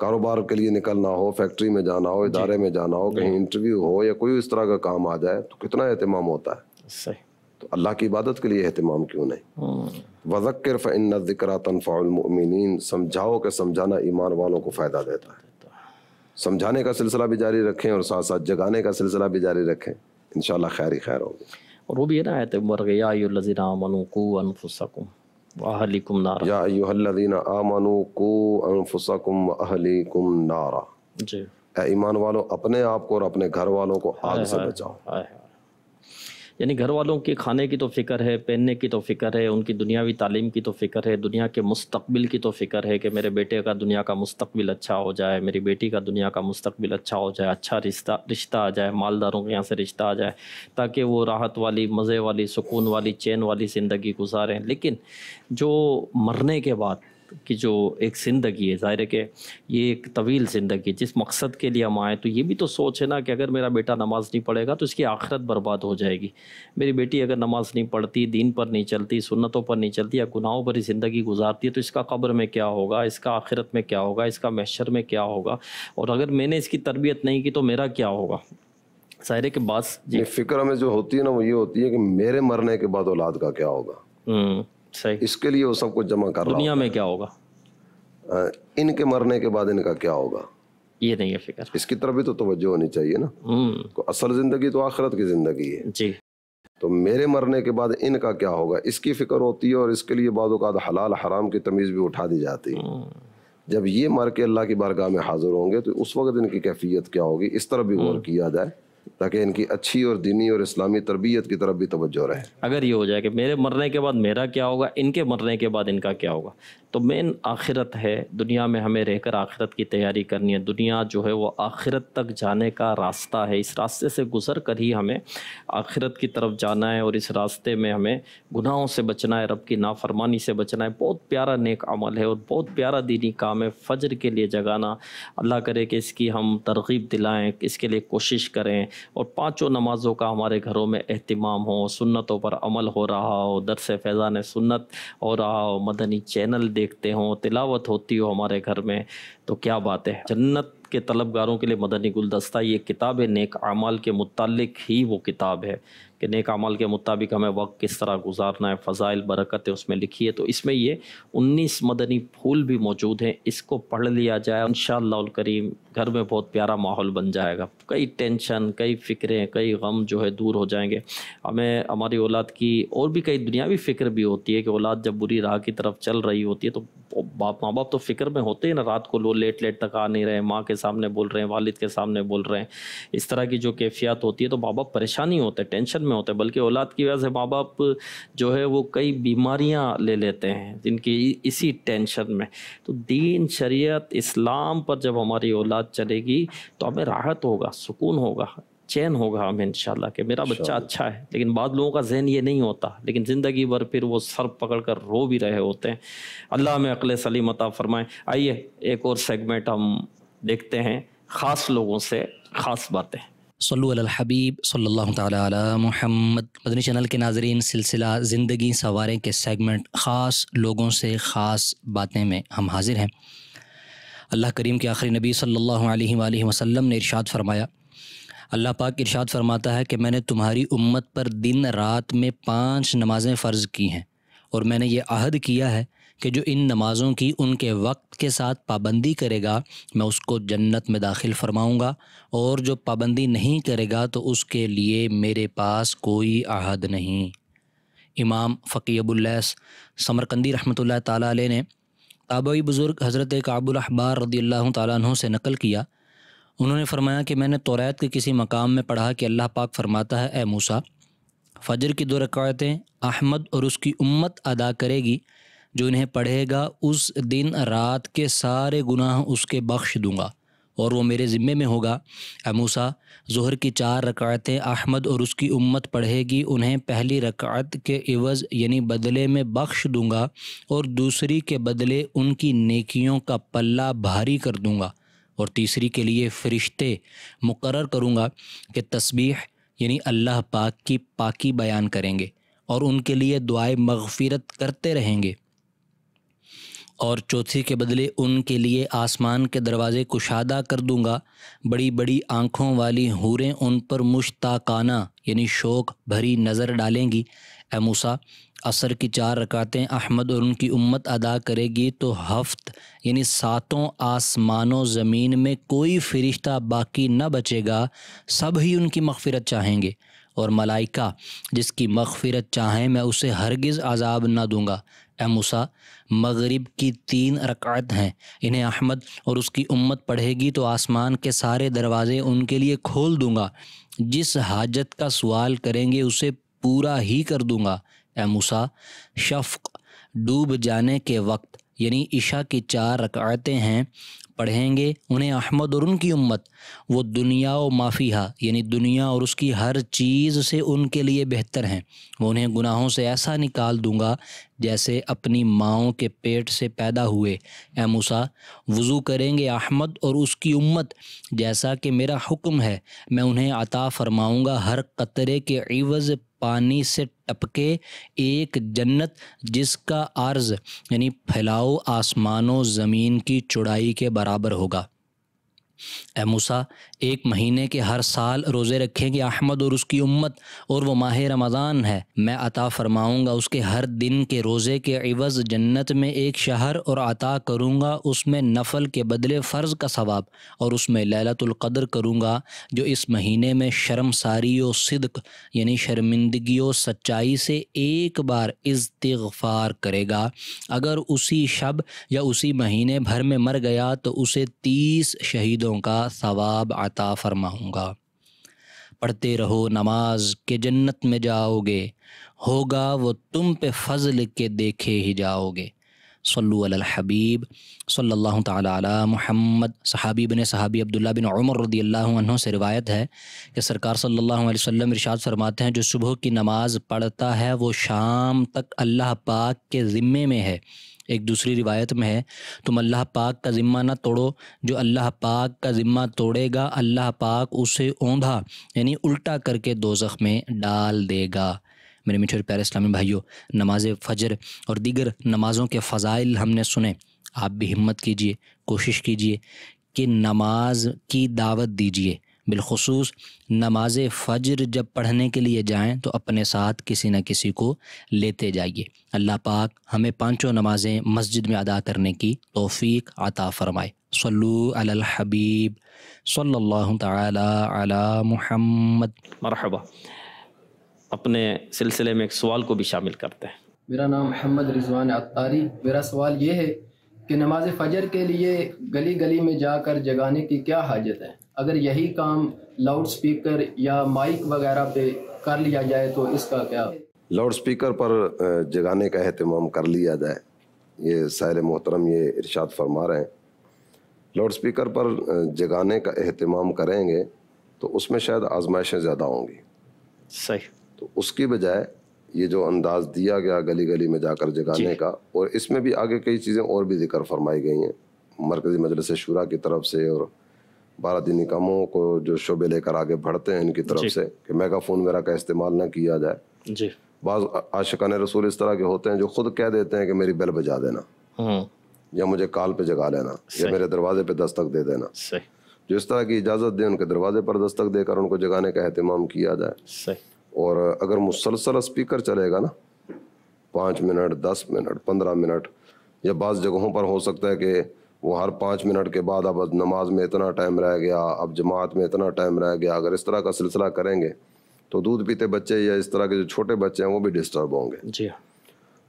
कारोबार के लिए निकलना हो फैक्ट्री में जाना हो इदारे में जाना हो कहीं इंटरव्यू हम्म। हो या कोई इस तरह का काम आ जाए तो कितना अहतमाम होता है सही तो अल्लाह की इबादत के लिए अहतमाम क्यों नहीं वजक्र फ़िक्रा तनफ़ामिन समझाओ के समझाना ईमान वालों को फ़ायदा देता है समझाने का सिलसिला भी जारी रखें और साथ साथ जगाने का सिलसिला भी जारी रखें इन खैर ही खैर होगी और वो भी है ना आयत मरगयाकुम अहलिकुम ईमान वालों अपने आप को और अपने घर वालों को आग से बचाओ यानी घर वालों के खाने की तो फ़िक्र है पहनने की तो फ़िक्र है उनकी दुनियावी तालीम की तो फ़िक्र है दुनिया के मुस्तबिल की तो फ़िक्र है कि मेरे बेटे का दुनिया का मुस्तबिल अच्छा हो जाए मेरी बेटी का दुनिया का मुस्तबिल अच्छा हो जाए अच्छा रिश्ता रिश्ता आ जाए मालदारों के यहाँ से रिश्ता आ जाए ताकि वो राहत वाली मज़े वाली सुकून वाली चैन वाली ज़िंदगी गुजारें लेकिन जो मरने के बाद की जो एक ज़िंदगी है ज़ाहिर है कि ये एक तवील ज़िंदगी है जिस मकसद के लिए हम आए तो ये भी तो सोच है ना कि अगर मेरा बेटा नमाज़ नहीं पढ़ेगा तो इसकी आखिरत बर्बाद हो जाएगी मेरी बेटी अगर नमाज़ नहीं पढ़ती दीन पर नहीं चलती सुन्नतों पर नहीं चलती या गुनाहों पर ही ज़िंदगी गुजारती है तो इसका कब्र में क्या होगा इसका आखिरत में क्या होगा इसका मैशर में क्या होगा और अगर मैंने इसकी तरबियत नहीं की तो मेरा क्या होगा शायरे के बाद फिक्र हमें जो होती है ना वो ये होती है कि मेरे मरने के बाद औलाद का क्या होगा हम्म। सही इसके लिए वो सब कुछ जमा कर दुनिया में क्या होगा इनके मरने के बाद इनका क्या होगा ये नहीं है फिक्र इसकी तरफ भी तो तवज्जो होनी चाहिए ना हम्म। तो असल जिंदगी तो आखिरत की जिंदगी है जी तो मेरे मरने के बाद इनका क्या होगा इसकी फिक्र होती है और इसके लिए बाद हलाल हराम की तमीज़ भी उठा दी जाती है हम्म। जब ये मर के अल्लाह की बारगाह में हाजिर होंगे तो उस वक्त इनकी कैफियत क्या होगी इस तरफ भी गौर हम्म। किया जाए ताकि इनकी अच्छी और दीनी और इस्लामी तरबियत की तरफ भी तवज्जो रहे अगर ये हो जाए कि मेरे मरने के बाद मेरा क्या होगा इनके मरने के बाद इनका क्या होगा तो मेन आखिरत है दुनिया में हमें रहकर आखिरत की तैयारी करनी है दुनिया जो है वो आखिरत तक जाने का रास्ता है इस रास्ते से गुजर कर ही हमें आखिरत की तरफ जाना है और इस रास्ते में हमें गुनाहों से बचना है रब की नाफरमानी से बचना है बहुत प्यारा नेक अमल है और बहुत प्यारा दीनी काम है फ़जर के लिए जगाना अल्लाह करे कि इसकी हम तरगीब दिलाएँ इसके लिए कोशिश करें और पाँचों नमाज़ों का हमारे घरों में अहतमाम हो सुन्नतों पर अमल हो रहा हो दरस फैज़ान सुन्नत हो रहा हो मदनी चैनल देखते हों तिलावत होती हो हमारे घर में तो क्या बात है जन्नत के तलबगारों के लिए मदनी गुलदस्ता ये किताब है नेक अमाल के मुतल ही वो किताब है कि नेक अमल के मुताबिक हमें वक्त किस तरह गुजारना है फ़ज़ाइल है उसमें लिखी है तो इसमें ये उन्नीस मदनी फूल भी मौजूद हैं इसको पढ़ लिया जाए इन करीम घर में बहुत प्यारा माहौल बन जाएगा कई टेंशन कई फ़िक्रें कई गम जो है दूर हो जाएंगे हमें हमारी औलाद की और भी कई दुनियावी फ़िक्र भी होती है कि औलाद जब बुरी राह की तरफ चल रही होती है तो बाप माँ बाप तो फ़िक्र में होते हैं ना रात को लो लेट लेट तक आ नहीं रहे माँ के सामने बोल रहे हैं वालिद के सामने बोल रहे हैं इस तरह की जो कैफियत होती है तो माँ बाप परेशानी होते हैं टेंशन में में होता है बल्कि औलाद की वजह से माँ बाप जो है वो कई बीमारियाँ ले लेते हैं जिनकी इसी टेंशन में तो दीन शरीयत इस्लाम पर जब हमारी औलाद चलेगी तो हमें राहत होगा सुकून होगा चैन होगा हमें इंशाल्लाह कि मेरा बच्चा अच्छा है लेकिन बाद लोगों का जहन ये नहीं होता लेकिन ज़िंदगी भर फिर वो सर पकड़ कर रो भी रहे होते हैं अल्लाह में अकल सलीमता फरमाएँ आइए एक और सेगमेंट हम देखते हैं ख़ास लोगों से ख़ास बातें सल्लल्लाहु सल्ला तला मोहम्मद मदनी चैनल के नाजरीन सिलसिला ज़िंदगी सवारें के सेगमेंट ख़ास लोगों से ख़ास बातें में हम हाजिर हैं अल्लाह करीम के आखिरी नबी सल्लल्लाहु अलैहि वसल्लम ने इरशाद फरमाया अल्लाह पाक इरशाद फरमाता है कि मैंने तुम्हारी उम्मत पर दिन रात में पाँच नमाज़ें फ़र्ज़ की हैं और मैंने ये आहद किया है कि जो इन नमाज़ों की उनके वक्त के साथ पाबंदी करेगा मैं उसको जन्नत में दाखिल फरमाऊँगा और जो पाबंदी नहीं करेगा तो उसके लिए मेरे पास कोई अहद नहीं इमाम फ़की अबुल्लैस समरकंदी रहमत ताला ने ताबई बुज़ुर्ग हज़रत काबुल अहबार रदी अल्लाह तु से नकल किया उन्होंने फरमाया कि मैंने तोरात के किसी मकाम में पढ़ा कि अल्लाह पाक फरमाता है ए मूसा फजर की दो रकायतें अहमद और उसकी उम्मत अदा करेगी जो इन्हें पढ़ेगा उस दिन रात के सारे गुनाह उसके बख्श दूंगा और वो मेरे ज़िम्मे में होगा अमूसा जहर की चार रकायतें अहमद और उसकी उम्मत पढ़ेगी उन्हें पहली रकायत के इवज़ यानी बदले में बख्श दूंगा और दूसरी के बदले उनकी नेकियों का पल्ला भारी कर दूंगा और तीसरी के लिए फ़रिश्ते मुकर करूँगा कि तस्बीह यानी अल्लाह पाक की पाकि बयान करेंगे और उनके लिए दुआ मगफिरत करते रहेंगे और चौथी के बदले उनके लिए आसमान के दरवाज़े कुशादा कर दूंगा बड़ी बड़ी आँखों वाली हूरें उन पर मुश्ताकाना यानी शौक भरी नज़र डालेंगी एमूसा असर की चार रकातें अहमद और उनकी उम्मत अदा करेगी तो हफ्त यानी सातों आसमानों ज़मीन में कोई फ़रिश्ता बाकी न बचेगा सब ही उनकी मगफ़रत चाहेंगे और मलाइका जिसकी मगफ़रत चाहें मैं उसे हरगिज़ आज़ाब ना दूंगा अमूसा मगरिब की तीन रकात हैं इन्हें अहमद और उसकी उम्मत पढ़ेगी तो आसमान के सारे दरवाज़े उनके लिए खोल दूंगा जिस हाजत का सवाल करेंगे उसे पूरा ही कर दूंगा अमूसा शफ़ डूब जाने के वक्त यानी ईशा की चार रकातें हैं पढ़ेंगे उन्हें अहमद और उनकी उम्मत वो दुनिया व माफिया यानी दुनिया और उसकी हर चीज़ से उनके लिए बेहतर हैं वो उन्हें गुनाहों से ऐसा निकाल दूंगा जैसे अपनी माओ के पेट से पैदा हुए ए मूसा वज़ू करेंगे अहमद और उसकी उम्मत जैसा कि मेरा हुक्म है मैं उन्हें अता फरमाऊँगा हर कतरे के इवज़ पानी से टपके एक जन्नत जिसका अर्ज़ यानी फैलाओ आसमानों ज़मीन की चुड़ाई के बराबर बराबर होगा ए मूसा एक महीने के हर साल रोज़े रखेंगे अहमद और उसकी उम्मत और वो माह रमज़ान है मैं अता फरमाऊँगा उसके हर दिन के रोज़े के अवज़ जन्नत में एक शहर और अता करूँगा उसमें नफल के बदले फ़र्ज़ का सवाब और उसमें ललतुल्क़दर करूँगा जो इस महीने में शर्मसारी व सिदक यानी शर्मिंदगी व सच्चाई से एक बार इस्तफ़ार करेगा अगर उसी शब या उसी महीने भर में मर गया तो उसे तीस शहीदों का सवाब आता अता फरमाऊँगा पढ़ते रहो नमाज के जन्नत में जाओगे होगा वो तुम पे फजल के देखे ही जाओगे सल्लु अल हबीब सल्लल्लाहु ताला अला सहाबी बिन सहाबी अब्दुल्ला बिन उमर रदी से रिवायत है कि सरकार सल्लल्लाहु अलैहि वसल्लम इरशाद फरमाते हैं जो सुबह की नमाज़ पढ़ता है वो शाम तक अल्लाह पाक के ज़िम्मे में है एक दूसरी रिवायत में है तुम अल्लाह पाक का ज़िम्मा ना तोड़ो जो अल्लाह पाक का ज़िम्मा तोड़ेगा अल्लाह पाक उसे ओंधा यानी उल्टा करके दोजख में डाल देगा मेरे मीठे प्यारे इस्लामी भाइयों नमाज फजर और दीगर नमाज़ों के फ़जाइल हमने सुने आप भी हिम्मत कीजिए कोशिश कीजिए कि नमाज की दावत दीजिए बिलखसूस नमाज फ़जर जब पढ़ने के लिए जाएँ तो अपने साथ किसी न किसी को लेते जाइए अल्लाह पाक हमें पाँचों नमाज़ें मस्जिद में अदा करने की तोफ़ी अता फ़रमाए सल्लू अल हबीब सल्लल्लाहु ताला अला मुहम्मद मरहबा अपने सिलसिले में एक सवाल को भी शामिल करते हैं मेरा नाम मोहम्मद रिजवान अतारी मेरा सवाल ये है कि नमाज फ़जर के लिए गली गली में जाकर जगाने की क्या हाजत है अगर यही काम लाउड स्पीकर या माइक वगैरह पे कर लिया जाए तो इसका क्या लाउड स्पीकर पर जगाने का अहतमाम कर लिया जाए ये सैल मोहतरम ये इरशाद फरमा रहे हैं लाउड स्पीकर पर जगाने का अहतमाम करेंगे तो उसमें शायद आजमाइशें ज़्यादा होंगी सही तो उसकी बजाय ये जो अंदाज़ दिया गया गली गली में जाकर जगाने का और इसमें भी आगे कई चीज़ें और भी जिक्र फरमाई गई हैं मरकज़ी मजलस शुरा की तरफ से और भारत निगमों को जो शोबे लेकर आगे बढ़ते हैं इनकी तरफ से कि मेगाफोन वगैरह का इस्तेमाल ना किया जाए जी बाज आशिकान रसूल इस तरह के होते हैं जो खुद कह देते हैं कि मेरी बेल बजा देना हम्म। या मुझे काल पे जगा लेना या मेरे दरवाजे पे दस्तक दे देना जो इस तरह की इजाज़त दें उनके दरवाजे पर दस्तक देकर उनको जगाने का अहतमाम किया जाए और अगर मुसलसल स्पीकर चलेगा ना पाँच मिनट दस मिनट पंद्रह मिनट या बाज़ जगहों पर हो सकता है कि वो हर पाँच मिनट के बाद अब नमाज में इतना टाइम रह गया अब जमात में इतना टाइम रह गया अगर इस तरह का सिलसिला करेंगे तो दूध पीते बच्चे या इस तरह के जो छोटे बच्चे हैं वो भी डिस्टर्ब होंगे जी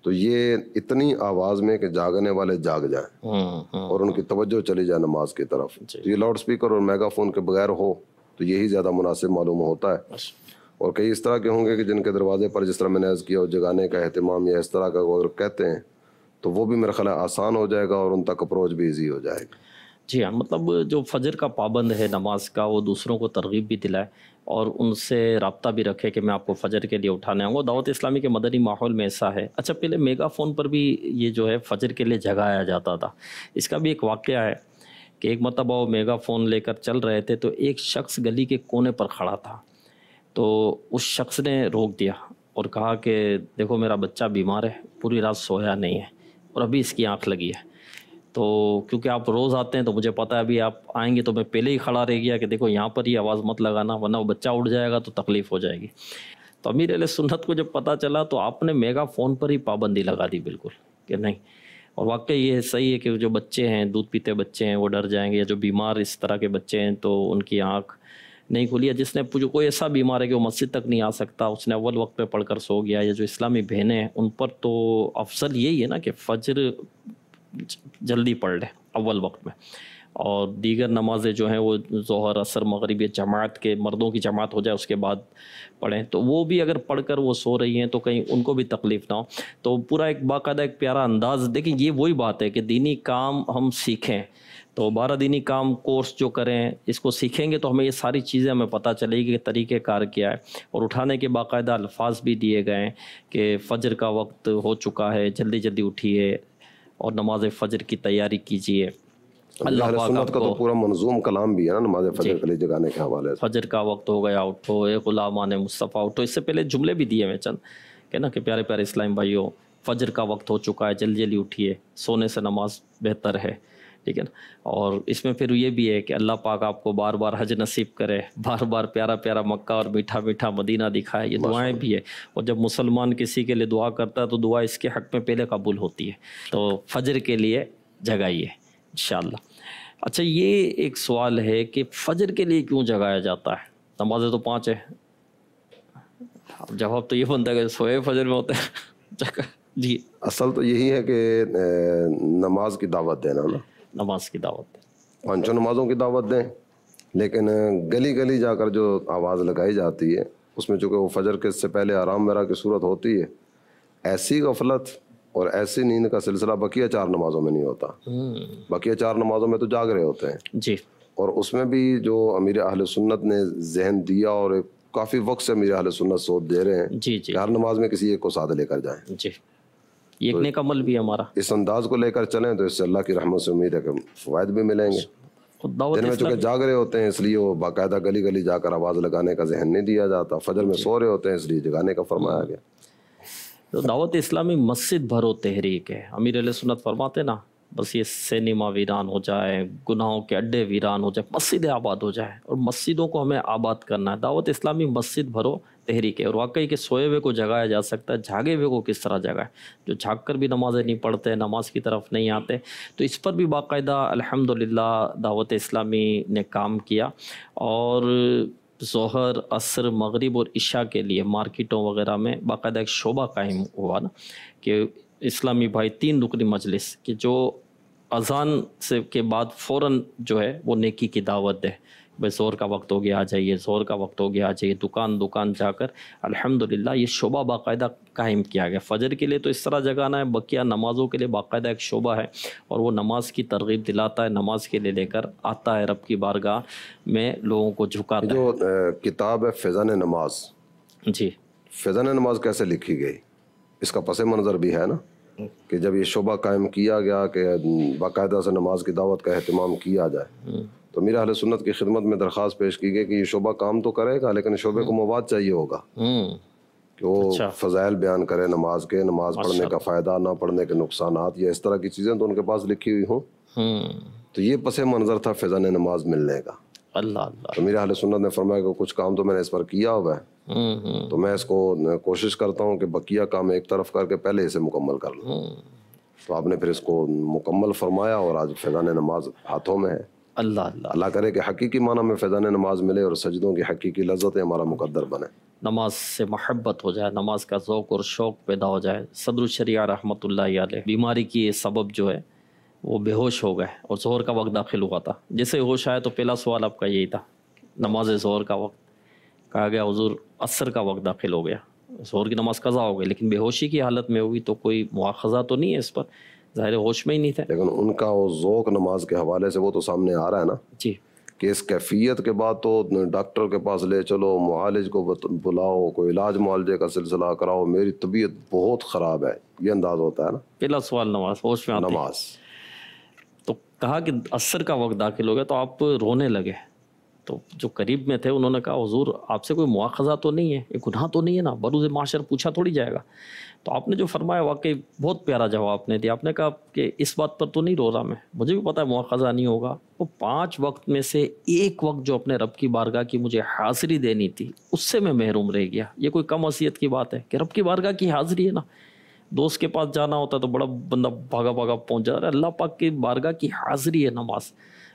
तो ये इतनी आवाज में कि जागने वाले जाग जाए हम्म, हम्म, और उनकी हम्म। तवज्जो चली जाए नमाज की तरफ तो ये लाउड स्पीकर और मेगाफोन के बगैर हो तो यही ज्यादा मुनासिब मालूम होता है और कई इस तरह के होंगे कि जिनके दरवाजे पर जिस तरह मैंने किया और जगाने का अहतमाम या इस तरह का अगर कहते हैं तो वो भी मेरा ख्याल आसान हो जाएगा और उन तक अप्रोच भी ईजी हो जाएगा जी हाँ मतलब जो फजर का पाबंद है नमाज का वो दूसरों को तरगीब भी दिलाए और उनसे रबता भी रखे कि मैं आपको फजर के लिए उठाने आऊँगा दावत इस्लामी के मदनी माहौल में ऐसा है अच्छा पहले मेगा फ़ोन पर भी ये जो है फजर के लिए जगाया जाता था इसका भी एक वाक़ है कि एक मतलब वो मेगा फ़ोन लेकर चल रहे थे तो एक शख्स गली के कोने पर खड़ा था तो उस शख्स ने रोक दिया और कहा कि देखो मेरा बच्चा बीमार है पूरी रात सोया नहीं है और अभी इसकी आँख लगी है तो क्योंकि आप रोज़ आते हैं तो मुझे पता है अभी आप आएंगे तो मैं पहले ही खड़ा रह गया कि देखो यहाँ पर ही आवाज़ मत लगाना वरना वो बच्चा उठ जाएगा तो तकलीफ़ हो जाएगी तो अमीर अल सुन्नत को जब पता चला तो आपने मेगा फ़ोन पर ही पाबंदी लगा दी बिल्कुल कि नहीं और वाकई ये सही है कि जो बच्चे हैं दूध पीते बच्चे हैं वो डर जाएंगे या जो बीमार इस तरह के बच्चे हैं तो उनकी आँख नहीं खुली है जिसने कोई ऐसा बीमार है कि वो मस्जिद तक नहीं आ सकता उसने अव्वल वक्त पे पढ़कर सो गया या जो इस्लामी बहनें हैं उन पर तो अफसल यही है ना कि फजर जल्दी पढ़ लें अव्वल वक्त में और दीगर नमाजें जो हैं वो जहर असर मगरब जमात के मर्दों की जमात हो जाए उसके बाद पढ़ें तो वो भी अगर पढ़ कर वो सो रही हैं तो कहीं उनको भी तकलीफ़ ना हो तो पूरा एक बाकायदा एक प्यारा अंदाज़ देखें ये वही बात है कि दीनी काम हम सीखें तो बारह दिनी काम कोर्स जो करें इसको सीखेंगे तो हमें ये सारी चीज़ें हमें पता चलेगी कि तरीक़ेकार क्या है और उठाने के बाकायदा अल्फाज भी दिए गए हैं कि फ़जर का वक्त हो चुका है जल्दी जल्दी उठिए और नमाज फ़जर की तैयारी कीजिए अल्लाह सुन्नत का तो पूरा मंजूम कलाम भी है ना नमाज फजर के लिए जगाने के हवाले से फजर का वक्त हो गया उठो ए गुलामान मुस्तफ़ा उठो इससे पहले जुमले भी दिए मैं चंद के ना कि प्यारे प्यारे इस्लाम भाइयों फजर का वक्त हो चुका है जल्दी जल्दी उठिए सोने से नमाज बेहतर है ठीक है ना और इसमें फिर ये भी है कि अल्लाह पाक आपको बार बार हज नसीब करे बार बार प्यारा प्यारा मक्का और मीठा मीठा मदीना दिखाए ये दुआएं भी है और जब मुसलमान किसी के लिए दुआ करता है तो दुआ इसके हक में पहले कबूल होती है तो फजर के लिए जगाइए इन अच्छा ये एक सवाल है कि फजर के लिए क्यों जगाया जाता है नमाजें तो पाँच है जवाब तो ये बनता है कि सोए फजर में होते हैं <laughs> जी असल तो यही है कि नमाज की दावत देना ना नमाज की दावत दें पाँचों अच्छा, नमाजों की दावत दें लेकिन गली गली जाकर जो आवाज़ लगाई जाती है उसमें चूँकि वो फजर के इससे पहले आराम वरा की सूरत होती है ऐसी गफलत और ऐसी नींद का सिलसिला बकिया चार नमाजों में नहीं होता हम्म। बकिया चार नमाजों में तो जाग रहे होते हैं जी और उसमें भी जो अमीर अहल सुन्नत ने जहन दिया और काफ़ी वक्त से अमीर अहल सुन्नत सोच दे रहे हैं जी जी हर नमाज में किसी एक को साथ लेकर जाए जी ये तो एक अमल भी हमारा इस अंदाज को लेकर चले तो इससे अल्लाह की रहमत से उम्मीद है कि फ़वाद भी मिलेंगे दिन में चूंकि जाग रहे होते हैं इसलिए वो बाकायदा गली गली जाकर आवाज़ लगाने का जहन नहीं दिया जाता फजर में सो रहे होते हैं इसलिए जगाने का फरमाया गया तो दावत इस्लामी मस्जिद भरो तहरीक है अमीर सुनत फरमाते ना बस ये सिनेमा वीरान हो जाए गुनाहों के अड्डे वीरान हो जाए मस्जिदें आबाद हो जाए और मस्जिदों को हमें आबाद करना है दावत इस्लामी मस्जिद भरो तहरीक है और वाकई के सोए हुए को जगाया जा सकता है झागे हुए को किस तरह जगाए जो झाँक कर भी नमाज़ें नहीं पढ़ते नमाज की तरफ नहीं आते तो इस पर भी बाकायदा अलहमदिल्ला दावत इस्लामी ने काम किया और जहर असर मगरब और इशा के लिए मार्केटों वगैरह में बाकायदा एक शोबा कायम हुआ ना कि इस्लामी भाई तीन रुकनी मजलिस कि जो अजान से के बाद फ़ौर जो है वो नेकी की दावत दे भाई शोर का वक्त हो गया आ जाइए शोर का वक्त हो गया आ जाइए दुकान दुकान जाकर अल्हम्दुलिल्लाह ये शोबा बाकायदा कायम किया गया फ़जर के लिए तो इस तरह जगाना है बकिया नमाज़ों के लिए बाकायदा एक शोबा है और वो नमाज की तरगीब दिलाता है नमाज के लिए लेकर आता है रब की बारगाह में लोगों को झुका जो किताब है फ़ैज़ान नमाज जी फ़ैज़ान नमाज कैसे लिखी गई इसका पस मंज़र भी है ना कि जब ये शोबा कायम किया गया कि बाकायदा से नमाज की दावत का अहतमाम किया जाए हम्म। तो मीरा अहल सुन्नत की खिदमत में दरख्वास्त पेश की गई कि ये शोबा काम तो करेगा लेकिन शोबे को हम्म। मवाद चाहिए होगा हम्म। कि वो अच्छा। फ़जाइल बयान करे नमाज के नमाज पढ़ने का फ़ायदा ना पढ़ने के नुकसान या इस तरह की चीज़ें तो उनके पास लिखी हुई हों हम्म। तो ये पस मंज़र था फ़ैज़ान नमाज मिलने का अल्लाह तो मेरे अहल सुन्नत ने फरमाया कि कुछ काम तो मैंने इस पर किया हुआ है तो मैं इसको कोशिश करता हूँ कि बकिया काम एक तरफ करके पहले इसे मुकम्मल कर लूँ तो आपने फिर इसको मुकम्मल फरमाया और आज फैज़ान नमाज हाथों में है अल्लाह अल्लाह अल्लाह करे कि हकीकी माना में फैज़ान नमाज मिले और सजदों की हकीकी लज्जतें हमारा मुकद्दर बने नमाज से महब्बत हो जाए नमाज का शौक़ और शौक़ पैदा हो जाए सदरुशरिया रहमत बीमारी की सबब जो है वो बेहोश हो गए और जहर का वक्त दाखिल हुआ था जैसे होश आया तो पहला सवाल आपका यही था नमाज जहर का वक्त कहा गया हजूर असर का वक्त दाखिल हो गया जहर की नमाज कज़ा हो गई लेकिन बेहोशी की हालत में हुई तो कोई मुआखजा तो नहीं है इस पर ज़ाहिर होश में ही नहीं था लेकिन उनका वो जोक नमाज के हवाले से वो तो सामने आ रहा है ना जी कि इस कैफियत के बाद तो डॉक्टर के पास ले चलो मालिज को बुलाओ कोई इलाज मुआलजे का सिलसिला कराओ मेरी तबीयत बहुत ख़राब है ये अंदाज होता है ना पहला सवाल नमाज होश में नमाज तो कहा कि असर का वक्त दाखिल हो गया तो आप रोने लगे तो जो करीब में थे उन्होंने कहा हजूर आपसे कोई मुआखजा तो नहीं है ये गुनाह तो नहीं है ना बरूज माशर पूछा थोड़ी जाएगा तो आपने जो फरमाया वाकई बहुत प्यारा जवाब आपने दिया आपने कहा कि इस बात पर तो नहीं रो रहा मैं मुझे भी पता है मुआखजा नहीं होगा वो तो पाँच वक्त में से एक वक्त जो अपने रब की बारगाह की मुझे हाजिरी देनी थी उससे मैं महरूम रह गया ये कोई कम असीयत की बात है कि रब की बारगाह की हाजिरी है ना दोस्त के पास जाना होता है तो बड़ा बंदा भागा भागा पहुँच जा रहा है अल्लाह पाक की बारगाह की हाजिरी है नमाज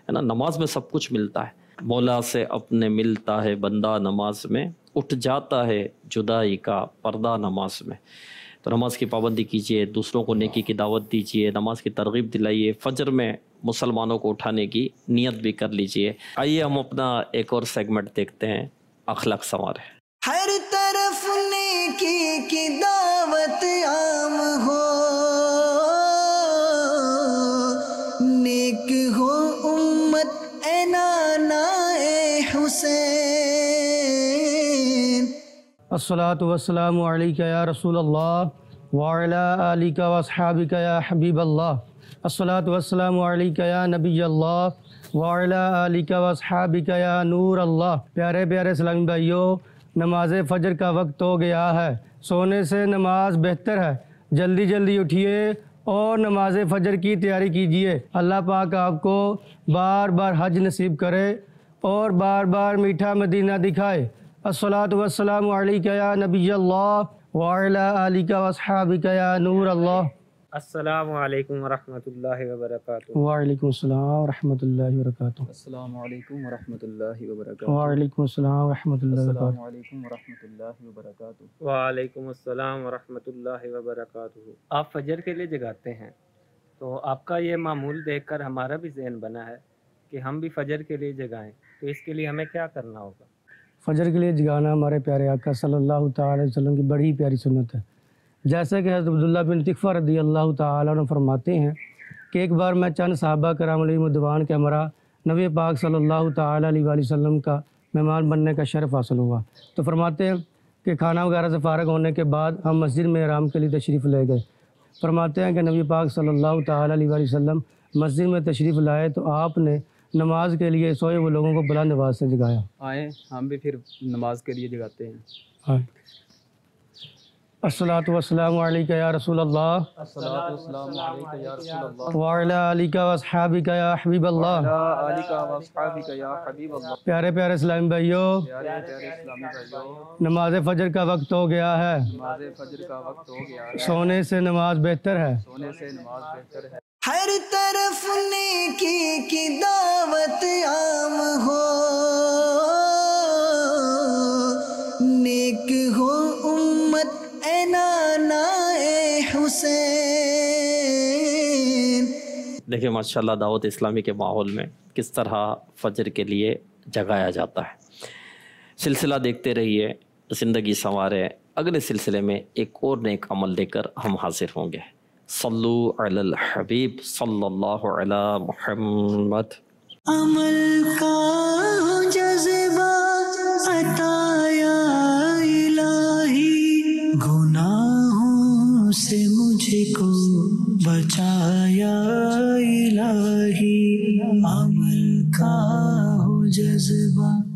है ना नमाज में सब कुछ मिलता है मौला से अपने मिलता है बंदा नमाज में उठ जाता है जुदाई का पर्दा नमाज में तो नमाज की पाबंदी कीजिए दूसरों को नेकी की दावत दीजिए नमाज की तरगीब दिलाइए फजर में मुसलमानों को उठाने की नियत भी कर लीजिए आइए हम अपना एक और सेगमेंट देखते हैं अखलाक संवार हर तरफ नेकी की दावत आम हो नेक हो वस्सलामु अलैका या रसूल अल्लाह वालिका वसहाबिका या हबीब अल्लाह वस्सलामु अलैका या नबी अल्लाह वालिका वसहाबिका या नूर अल्लाह प्यारे प्यारे सलामी भाइयों नमाज फ़जर का वक्त हो गया है सोने से नमाज बेहतर है जल्दी जल्दी उठिए और नमाज फ़जर की तैयारी कीजिए अल्लाह पाक आपको बार बार हज नसीब करे और बार बार मीठा मदीना दिखाए असलात वसलाम या नबी अल्लाह या नूर अल्लाह रहमतुल्लाहि व बरकातहू रहमतुल्लाहि व बरकातहू रहमतुल्लाहि व बरकातहू रहमतुल्लाहि व बरकातहू रहमतुल्लाहि व बरकातहू अस्सलाम रहमतुल्लाहि व बरकातहू आप फजर के लिए जगाते हैं तो आपका ये मामूल देखकर हमारा भी जहन बना है कि हम भी फजर के लिए जगाएं तो इसके लिए हमें क्या करना होगा फ़जर के लिए जगाना हमारे प्यारे आका सल्लल्लाहु अलैहि वसल्लम की बड़ी प्यारी सुन्नत है जैसे कि हज़रत अब्दुल्ला बिन तिफ़ा रदी अल्लाह तन फरमाते हैं कि एक बार मैं चंद साहबा करामदवान के हमारा नबी पाक सल्लल्लाहु अलैहि वसल्लम का मेहमान बनने का शर्फ हासिल हुआ तो फरमाते हैं कि खाना वगैरह से फारग होने के बाद हम मस्जिद में आराम के लिए तशरीफ़ ले गए फरमाते हैं कि नबी पाक सल्लल्लाहु अलैहि वसल्लम मस्जिद में तशरीफ़ लाए तो आपने नमाज के लिए सोए वो लोगों को बुलंद आवाज़ से जगाया आए हम भी फिर नमाज के लिए जगाते हैं हाँ। प्यारे प्यारे इस्लाम भाइयो नमाज फजर का वक्त हो गया है सोने है सोने से नमाज बेहतर है हर तरफ नेकी की दावत आम हो नेक हो उम्मत ए नाना हुसैन देखिए माशाल्लाह दावत इस्लामी के माहौल में किस तरह फजर के लिए जगाया जाता है सिलसिला देखते रहिए ज़िंदगी संवारे अगले सिलसिले में एक और नेक अमल लेकर हम हाजिर होंगे सल्लु अल हबीब सल्लल्लाहु अला मोहम्मद अमल का जज्बा अताया इलाही गुनाहों से को बचाया इलाही अमल का हो जज्बा